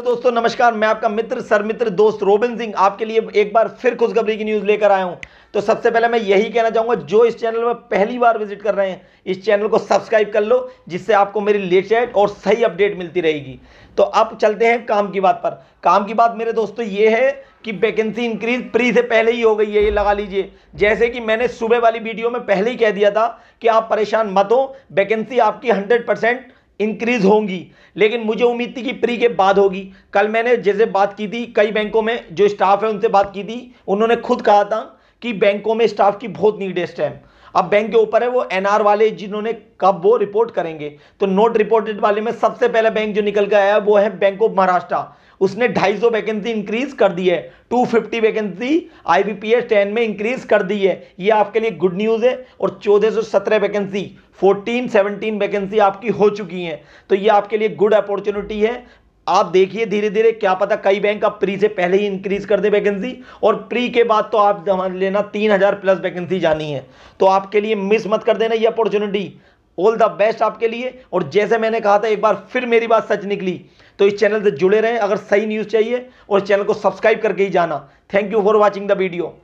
तो दोस्तों नमस्कार मैं आपका मित्र सरमित्र दोस्त रोबिन सिंह आपके लिए एक बार फिर खुशखबरी की न्यूज़ लेकर आया हूं तो सबसे पहले मैं यही कहना चाहूंगा जो इस चैनल में पहली बार विजिट कर रहे हैं इस चैनल को सब्सक्राइब कर लो जिससे आपको मेरी लेटेस्ट और सही अपडेट मिलती रहेगी तो अब चलते हैं काम की बात पर काम की बात मेरे दोस्तों ये है कि वैकेंसी इंक्रीज प्री से पहले ही हो गई है ये लगा लीजिए जैसे कि मैंने सुबह वाली वीडियो में पहले ही कह दिया था कि आप परेशान मत हो वैकेंसी आपकी हंड्रेड परसेंट इंक्रीज होंगी लेकिन मुझे उम्मीद थी कि प्री के बाद होगी कल मैंने जैसे बात की थी कई बैंकों में जो स्टाफ है उनसे बात की थी उन्होंने खुद कहा था कि बैंकों में स्टाफ की बहुत नीड है इस टाइम अब बैंक के ऊपर है वो एनआर वाले जिन्होंने कब वो रिपोर्ट करेंगे तो नोट रिपोर्टेड वाले में सबसे पहला बैंक जो निकल के आया वो है बैंक ऑफ महाराष्ट्र उसने 250 वैकेंसी इंक्रीज कर दी है 250 वैकेंसी आईबीपीएस 10 में इंक्रीज कर दी है ये आपके लिए गुड न्यूज़ है और 1417 वैकेंसी 14 17 वैकेंसी आपकी हो चुकी हैं तो ये आपके लिए गुड अपॉर्चुनिटी है आप देखिए धीरे धीरे क्या पता कई बैंक आप प्री से पहले ही इंक्रीज कर दे वैकेंसी और प्री के बाद तो आप लेना तीन हजार प्लस वैकेंसी जानी है तो आपके लिए मिस मत कर देना ये अपॉर्चुनिटी ऑल द बेस्ट आपके लिए और जैसे मैंने कहा था एक बार फिर मेरी बात सच निकली तो इस चैनल से जुड़े रहें अगर सही न्यूज़ चाहिए और चैनल को सब्सक्राइब करके ही जाना thank you for watching the video